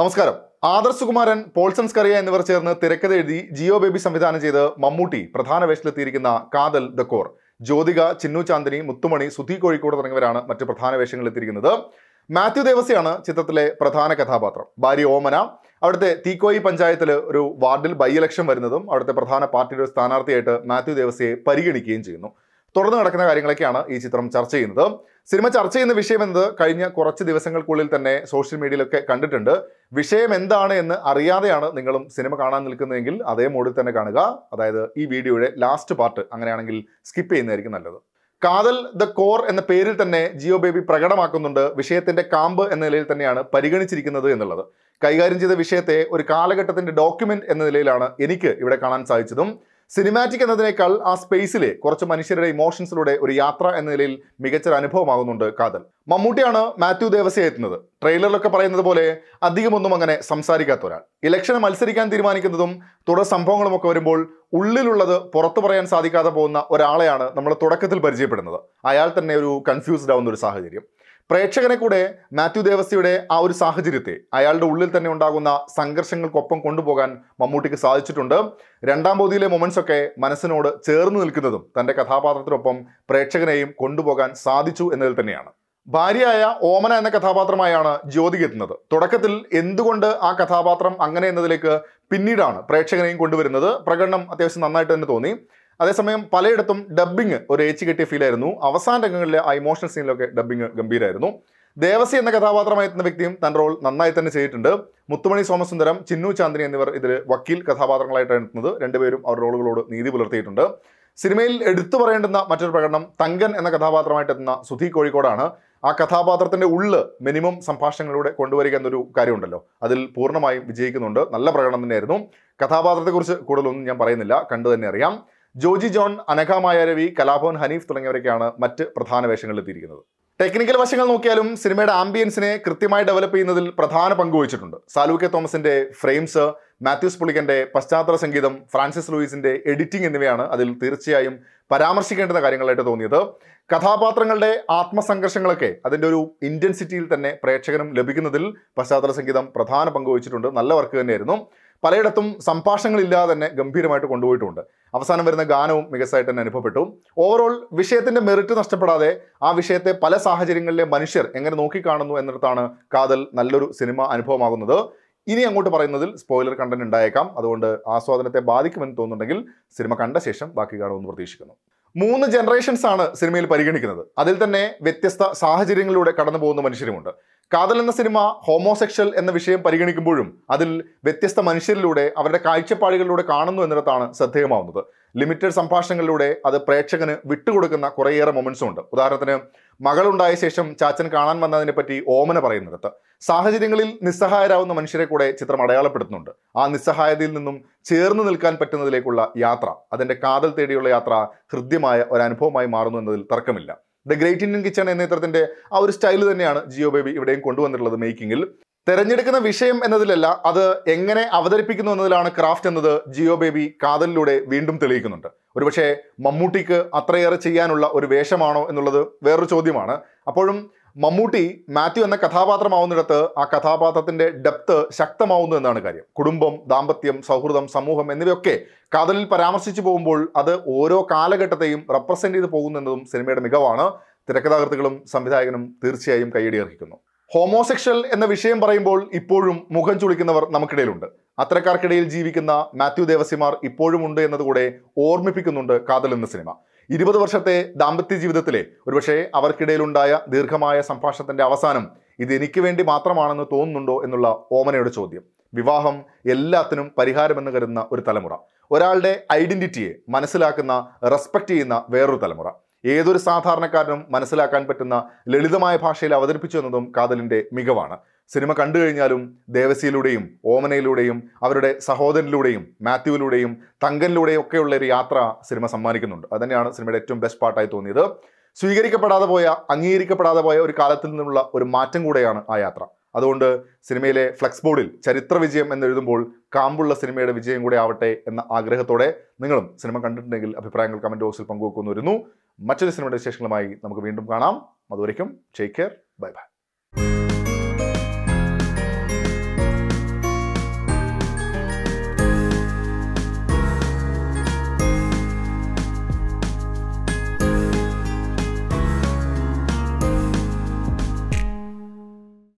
നമസ്കാരം ആദർശ് സുകുമാരൻ പോൾസൺ സ്കറിയ എന്നിവർ ചേർന്ന് തിരക്കഥ എഴുതി ജിയോ ബേബി സംവിധാനം ചെയ്ത് മമ്മൂട്ടി പ്രധാന വേഷത്തിലെത്തിയിരിക്കുന്ന കാതൽ ദ കോർ ജ്യോതിക ചിന്നു ചാന്ദിനി മുത്തുമണി സുധി കോഴിക്കോട് തുടങ്ങിയവരാണ് മറ്റ് പ്രധാന വേഷങ്ങളിൽ എത്തിയിരിക്കുന്നത് മാത്യു ദേവസിയാണ് ചിത്രത്തിലെ പ്രധാന കഥാപാത്രം ഭാര്യ ഓമന അവിടുത്തെ തീക്കോയി പഞ്ചായത്തിൽ ഒരു വാർഡിൽ ബൈ ഇലക്ഷൻ വരുന്നതും അവിടുത്തെ പ്രധാന പാർട്ടിയുടെ സ്ഥാനാർത്ഥിയായിട്ട് മാത്യു ദേവസ്യയെ പരിഗണിക്കുകയും ചെയ്യുന്നു തുടർന്ന് നടക്കുന്ന കാര്യങ്ങളൊക്കെയാണ് ഈ ചിത്രം ചർച്ച ചെയ്യുന്നത് സിനിമ ചർച്ച ചെയ്യുന്ന വിഷയം എന്നത് കഴിഞ്ഞ കുറച്ച് ദിവസങ്ങൾക്കുള്ളിൽ തന്നെ സോഷ്യൽ മീഡിയയിലൊക്കെ കണ്ടിട്ടുണ്ട് വിഷയം എന്താണ് എന്ന് അറിയാതെയാണ് നിങ്ങളും സിനിമ കാണാൻ നിൽക്കുന്നതെങ്കിൽ അതേ മോഡിൽ തന്നെ കാണുക അതായത് ഈ വീഡിയോയുടെ ലാസ്റ്റ് പാർട്ട് അങ്ങനെയാണെങ്കിൽ സ്കിപ്പ് ചെയ്യുന്നതായിരിക്കും നല്ലത് കാതൽ ദ കോർ എന്ന പേരിൽ തന്നെ ജിയോ ബേബി പ്രകടമാക്കുന്നുണ്ട് വിഷയത്തിന്റെ കാമ്പ് എന്ന നിലയിൽ തന്നെയാണ് പരിഗണിച്ചിരിക്കുന്നത് എന്നുള്ളത് കൈകാര്യം ചെയ്ത വിഷയത്തെ ഒരു കാലഘട്ടത്തിന്റെ ഡോക്യുമെന്റ് എന്ന നിലയിലാണ് എനിക്ക് ഇവിടെ കാണാൻ സാധിച്ചതും സിനിമാറ്റിക് എന്നതിനേക്കാൾ ആ സ്പേസിലെ കുറച്ച് മനുഷ്യരുടെ ഇമോഷൻസിലൂടെ ഒരു യാത്ര എന്ന നിലയിൽ മികച്ചൊരു അനുഭവമാകുന്നുണ്ട് കാതൽ മമ്മൂട്ടിയാണ് മാത്യു ദേവസ്യ എത്തുന്നത് ട്രെയിലറിലൊക്കെ പറയുന്നത് പോലെ അധികമൊന്നും അങ്ങനെ സംസാരിക്കാത്ത ഒരാൾ ഇലക്ഷന് മത്സരിക്കാൻ തീരുമാനിക്കുന്നതും തുടർ സംഭവങ്ങളുമൊക്കെ വരുമ്പോൾ ഉള്ളിലുള്ളത് പുറത്തു പറയാൻ സാധിക്കാതെ പോകുന്ന ഒരാളെയാണ് നമ്മൾ തുടക്കത്തിൽ പരിചയപ്പെടുന്നത് അയാൾ തന്നെ ഒരു കൺഫ്യൂസ്ഡ് ആവുന്ന ഒരു സാഹചര്യം പ്രേക്ഷകനെ കൂടെ മാത്യു ദേവസ്യയുടെ ആ ഒരു സാഹചര്യത്തെ അയാളുടെ ഉള്ളിൽ തന്നെ ഉണ്ടാകുന്ന സംഘർഷങ്ങൾക്കൊപ്പം കൊണ്ടുപോകാൻ മമ്മൂട്ടിക്ക് സാധിച്ചിട്ടുണ്ട് രണ്ടാം പൗതിയിലെ മൊമെൻസ് ഒക്കെ മനസ്സിനോട് ചേർന്ന് നിൽക്കുന്നതും തൻ്റെ കഥാപാത്രത്തിനൊപ്പം പ്രേക്ഷകനെയും കൊണ്ടുപോകാൻ സാധിച്ചു എന്നതിൽ തന്നെയാണ് ഭാര്യയായ ഓമന എന്ന കഥാപാത്രമായാണ് ജ്യോതിക എത്തുന്നത് തുടക്കത്തിൽ എന്തുകൊണ്ട് ആ കഥാപാത്രം അങ്ങനെ എന്നതിലേക്ക് പിന്നീടാണ് പ്രേക്ഷകനെയും കൊണ്ടുവരുന്നത് പ്രകടനം അത്യാവശ്യം നന്നായിട്ട് തന്നെ തോന്നി അതേസമയം പലയിടത്തും ഡബ്ബിങ് ഒരു ഏച്ച് കെട്ടിയ ഫീൽ ആയിരുന്നു അവസാന രംഗങ്ങളിലെ ആ ഇമോഷണൽ സീനിലൊക്കെ ഡബ്ബിങ് ഗംഭീരമായിരുന്നു ദേവസി എന്ന കഥാപാത്രമായി എത്തുന്ന വ്യക്തിയും തൻ്റെ റോൾ നന്നായി തന്നെ ചെയ്തിട്ടുണ്ട് മുത്തുമണി സോമസുന്ദരം ചിന്നു ചാന്ദിനി എന്നിവർ ഇതിൽ വക്കീൽ കഥാപാത്രങ്ങളായിട്ടാണ് എത്തുന്നത് രണ്ടുപേരും അവരുടെ റോളുകളോട് നീതി പുലർത്തിയിട്ടുണ്ട് സിനിമയിൽ എടുത്തു പറയേണ്ടുന്ന മറ്റൊരു പ്രകടനം തങ്കൻ എന്ന കഥാപാത്രമായിട്ട് എത്തുന്ന സുധി കോഴിക്കോടാണ് ആ കഥാപാത്രത്തിൻ്റെ ഉള്ള് മിനിമം സംഭാഷണങ്ങളിലൂടെ കൊണ്ടുവരിക എന്നൊരു കാര്യമുണ്ടല്ലോ അതിൽ പൂർണ്ണമായും വിജയിക്കുന്നുണ്ട് നല്ല പ്രകടനം തന്നെയായിരുന്നു കഥാപാത്രത്തെക്കുറിച്ച് കൂടുതലൊന്നും ഞാൻ പറയുന്നില്ല കണ്ടു തന്നെ അറിയാം ജോജി ജോൺ അനഘ മായാരവി കലാഭവൻ ഹനീഫ് തുടങ്ങിയവരൊക്കെയാണ് മറ്റ് പ്രധാന എത്തിയിരിക്കുന്നത് ടെക്നിക്കൽ വശങ്ങൾ നോക്കിയാലും സിനിമയുടെ ആംബിയൻസിനെ കൃത്യമായി ഡെവലപ്പ് ചെയ്യുന്നതിൽ പ്രധാന പങ്ക് വഹിച്ചിട്ടുണ്ട് സാലു കെ തോമസിന്റെ ഫ്രെയിംസ് മാത്യൂസ് പുളിക്കന്റെ പശ്ചാത്തല സംഗീതം ഫ്രാൻസിസ് ലൂയിസിന്റെ എഡിറ്റിംഗ് എന്നിവയാണ് അതിൽ തീർച്ചയായും പരാമർശിക്കേണ്ടുന്ന കാര്യങ്ങളായിട്ട് തോന്നിയത് കഥാപാത്രങ്ങളുടെ ആത്മസംഘർഷങ്ങളൊക്കെ അതിൻ്റെ ഒരു ഇൻറ്റൻസിറ്റിയിൽ തന്നെ പ്രേക്ഷകനും ലഭിക്കുന്നതിൽ പശ്ചാത്തല സംഗീതം പ്രധാന പങ്ക് വഹിച്ചിട്ടുണ്ട് നല്ല വർക്ക് തന്നെയായിരുന്നു പലയിടത്തും സംഭാഷണങ്ങളില്ലാതെ തന്നെ ഗംഭീരമായിട്ട് കൊണ്ടുപോയിട്ടുണ്ട് അവസാനം വരുന്ന ഗാനവും മികച്ചതായിട്ട് തന്നെ അനുഭവപ്പെട്ടു ഓവറോൾ വിഷയത്തിൻ്റെ മെറിറ്റ് നഷ്ടപ്പെടാതെ ആ വിഷയത്തെ പല സാഹചര്യങ്ങളിലെ മനുഷ്യർ എങ്ങനെ നോക്കിക്കാണുന്നു എന്നിടത്താണ് കാതൽ നല്ലൊരു സിനിമ അനുഭവമാകുന്നത് ഇനി അങ്ങോട്ട് പറയുന്നതിൽ സ്പോയിലർ കണ്ടന്റ് ഉണ്ടായേക്കാം അതുകൊണ്ട് ആസ്വാദനത്തെ ബാധിക്കുമെന്ന് തോന്നുന്നുണ്ടെങ്കിൽ സിനിമ കണ്ട ശേഷം ബാക്കി കാണുമെന്ന് പ്രതീക്ഷിക്കുന്നു മൂന്ന് ജനറേഷൻസ് ആണ് സിനിമയിൽ പരിഗണിക്കുന്നത് അതിൽ തന്നെ വ്യത്യസ്ത സാഹചര്യങ്ങളിലൂടെ കടന്നു പോകുന്ന മനുഷ്യരുമുണ്ട് കാതൽ എന്ന സിനിമ ഹോമോസെക്ഷൽ എന്ന വിഷയം പരിഗണിക്കുമ്പോഴും അതിൽ വ്യത്യസ്ത മനുഷ്യരിലൂടെ അവരുടെ കാഴ്ചപ്പാടുകളിലൂടെ കാണുന്നു എന്നിടത്താണ് ശ്രദ്ധേയമാവുന്നത് ലിമിറ്റഡ് സംഭാഷണങ്ങളിലൂടെ അത് പ്രേക്ഷകന് വിട്ടുകൊടുക്കുന്ന കുറേയേറെ മൊമെൻസും ഉണ്ട് ഉദാഹരണത്തിന് മകളുണ്ടായ ശേഷം ചാച്ചൻ കാണാൻ വന്നതിനെ പറ്റി ഓമന പറയുന്നിടത്ത് സാഹചര്യങ്ങളിൽ നിസ്സഹായരാകുന്ന മനുഷ്യരെ കൂടെ ചിത്രം അടയാളപ്പെടുത്തുന്നുണ്ട് ആ നിസ്സഹായതയിൽ നിന്നും ചേർന്ന് നിൽക്കാൻ പറ്റുന്നതിലേക്കുള്ള യാത്ര അതിൻ്റെ കാതൽ തേടിയുള്ള യാത്ര ഹൃദ്യമായ ഒരനുഭവമായി മാറുന്നു എന്നതിൽ തർക്കമില്ല ദ ഗ്രേറ്റ് ഇന്ത്യൻ കിച്ചൺ എന്ന ചിത്രത്തിന്റെ ആ ഒരു സ്റ്റൈൽ തന്നെയാണ് ജിയോ ബേബി ഇവിടെയും കൊണ്ടുവന്നിട്ടുള്ളത് മേക്കിങ്ങിൽ തെരഞ്ഞെടുക്കുന്ന വിഷയം എന്നതിലല്ല അത് എങ്ങനെ അവതരിപ്പിക്കുന്നു എന്നതിലാണ് ക്രാഫ്റ്റ് എന്നത് ജിയോ ബേബി കാതലിലൂടെ വീണ്ടും തെളിയിക്കുന്നുണ്ട് ഒരുപക്ഷെ മമ്മൂട്ടിക്ക് അത്രയേറെ ചെയ്യാനുള്ള ഒരു വേഷമാണോ എന്നുള്ളത് വേറൊരു ചോദ്യമാണ് അപ്പോഴും മമ്മൂട്ടി മാത്യു എന്ന കഥാപാത്രമാവുന്നിടത്ത് ആ കഥാപാത്രത്തിന്റെ ഡെപ്ത് ശക്തമാവുന്നു എന്നാണ് കാര്യം കുടുംബം ദാമ്പത്യം സൗഹൃദം സമൂഹം എന്നിവയൊക്കെ കഥലിൽ പരാമർശിച്ചു പോകുമ്പോൾ അത് ഓരോ കാലഘട്ടത്തെയും റെപ്രസെൻ്റ് ചെയ്ത് പോകുന്നതും സിനിമയുടെ മികവാണ് തിരക്കഥാകൃത്തുകളും സംവിധായകനും തീർച്ചയായും കൈയടി അർഹിക്കുന്നു ഹോമോസെക്ഷൽ എന്ന വിഷയം പറയുമ്പോൾ ഇപ്പോഴും മുഖം ചുളിക്കുന്നവർ നമുക്കിടയിലുണ്ട് അത്തരക്കാർക്കിടയിൽ ജീവിക്കുന്ന മാത്യു ദേവസിമാർ ഇപ്പോഴും ഉണ്ട് എന്നതുകൂടെ ഓർമ്മിപ്പിക്കുന്നുണ്ട് കാതൽ എന്ന സിനിമ ഇരുപത് വർഷത്തെ ദാമ്പത്യ ജീവിതത്തിലെ ഒരുപക്ഷെ അവർക്കിടയിലുണ്ടായ ദീർഘമായ സംഭാഷണത്തിൻ്റെ അവസാനം ഇത് എനിക്ക് വേണ്ടി മാത്രമാണെന്ന് തോന്നുന്നുണ്ടോ എന്നുള്ള ഓമനയുടെ ചോദ്യം വിവാഹം എല്ലാത്തിനും പരിഹാരമെന്ന് കരുതുന്ന ഒരു തലമുറ ഒരാളുടെ ഐഡൻറ്റിറ്റിയെ മനസ്സിലാക്കുന്ന റെസ്പെക്റ്റ് ചെയ്യുന്ന വേറൊരു തലമുറ ഏതൊരു സാധാരണക്കാരനും മനസ്സിലാക്കാൻ പറ്റുന്ന ലളിതമായ ഭാഷയിൽ അവതരിപ്പിച്ചു എന്നതും കാതലിൻ്റെ മികവാണ് സിനിമ കണ്ടു കഴിഞ്ഞാലും ദേവസിയിലൂടെയും ഓമനയിലൂടെയും അവരുടെ സഹോദരനിലൂടെയും മാത്യുവിലൂടെയും തങ്കനിലൂടെയും ഒക്കെയുള്ള ഒരു യാത്ര സിനിമ സമ്മാനിക്കുന്നുണ്ട് അതുതന്നെയാണ് സിനിമയുടെ ഏറ്റവും ബെസ്റ്റ് പാട്ടായി തോന്നിയത് സ്വീകരിക്കപ്പെടാതെ പോയ അംഗീകരിക്കപ്പെടാതെ പോയ ഒരു കാലത്തിൽ നിന്നുള്ള ഒരു മാറ്റം കൂടെയാണ് ആ യാത്ര അതുകൊണ്ട് സിനിമയിലെ ഫ്ലെക്സ് ബോർഡിൽ ചരിത്ര വിജയം എന്നെഴുതുമ്പോൾ കാമ്പുള്ള സിനിമയുടെ വിജയം കൂടെ ആവട്ടെ എന്ന ആഗ്രഹത്തോടെ നിങ്ങളും സിനിമ കണ്ടിട്ടുണ്ടെങ്കിൽ അഭിപ്രായങ്ങൾ കമൻറ്റ് ബോക്സിൽ പങ്കുവെക്കുന്നു വരുന്നു മറ്റൊരു സിനിമയുടെ വിശേഷങ്ങളുമായി നമുക്ക് വീണ്ടും കാണാം അതുവരയ്ക്കും ടേക്ക് കെയർ ബൈ ബൈ